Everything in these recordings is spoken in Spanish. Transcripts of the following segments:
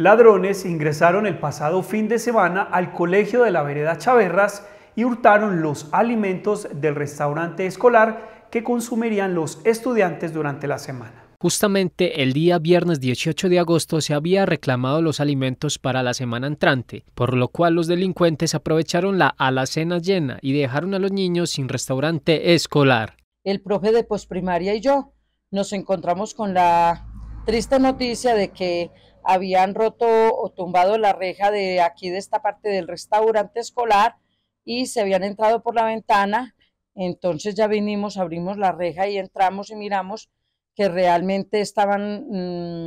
Ladrones ingresaron el pasado fin de semana al colegio de la vereda Chaverras y hurtaron los alimentos del restaurante escolar que consumirían los estudiantes durante la semana. Justamente el día viernes 18 de agosto se había reclamado los alimentos para la semana entrante, por lo cual los delincuentes aprovecharon la alacena llena y dejaron a los niños sin restaurante escolar. El profe de posprimaria y yo nos encontramos con la triste noticia de que habían roto o tumbado la reja de aquí de esta parte del restaurante escolar y se habían entrado por la ventana. Entonces ya vinimos, abrimos la reja y entramos y miramos que realmente estaban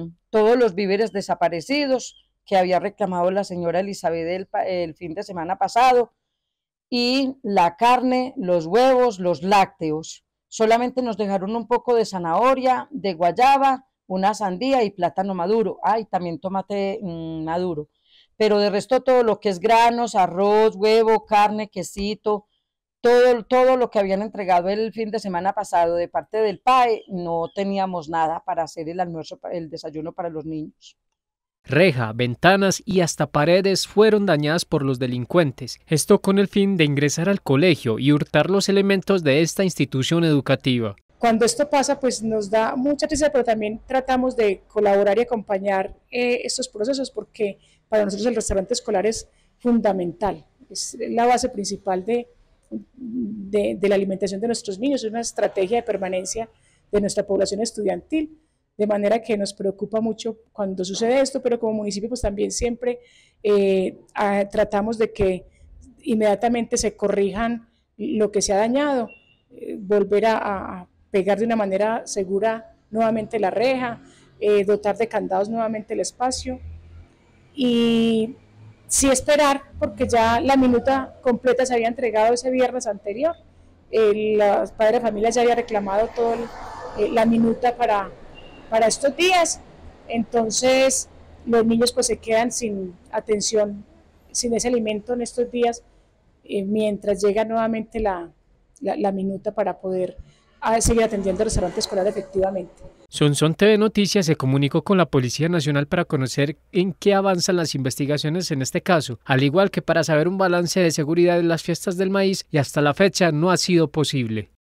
mm, todos los víveres desaparecidos que había reclamado la señora Elizabeth el fin de semana pasado y la carne, los huevos, los lácteos. Solamente nos dejaron un poco de zanahoria, de guayaba, una sandía y plátano maduro, ay también tomate mm, maduro, pero de resto todo lo que es granos, arroz, huevo, carne, quesito, todo, todo lo que habían entregado el fin de semana pasado de parte del PAE, no teníamos nada para hacer el almuerzo, el desayuno para los niños. Reja, ventanas y hasta paredes fueron dañadas por los delincuentes, esto con el fin de ingresar al colegio y hurtar los elementos de esta institución educativa. Cuando esto pasa, pues nos da mucha tristeza, pero también tratamos de colaborar y acompañar eh, estos procesos porque para nosotros el restaurante escolar es fundamental, es la base principal de, de, la alimentación de nuestros niños, es una estrategia de permanencia de nuestra población estudiantil. De manera que nos preocupa mucho cuando sucede esto, pero como municipio pues también siempre eh, tratamos de que inmediatamente se corrijan lo que se ha dañado, eh, volver a, pegar de una manera segura nuevamente la reja, eh, dotar de candados nuevamente el espacio y si esperar, porque ya la minuta completa se había entregado ese viernes anterior. El, los padres de familia ya había reclamado toda eh, la minuta para, para estos días, entonces los niños pues se quedan sin atención, sin ese alimento en estos días, eh, mientras llega nuevamente la minuta para poder a seguir atendiendo el restaurante escolar efectivamente. Sonson TV Noticias se comunicó con la Policía Nacional para conocer en qué avanzan las investigaciones en este caso, al igual que para saber un balance de seguridad en las fiestas del maíz y hasta la fecha no ha sido posible.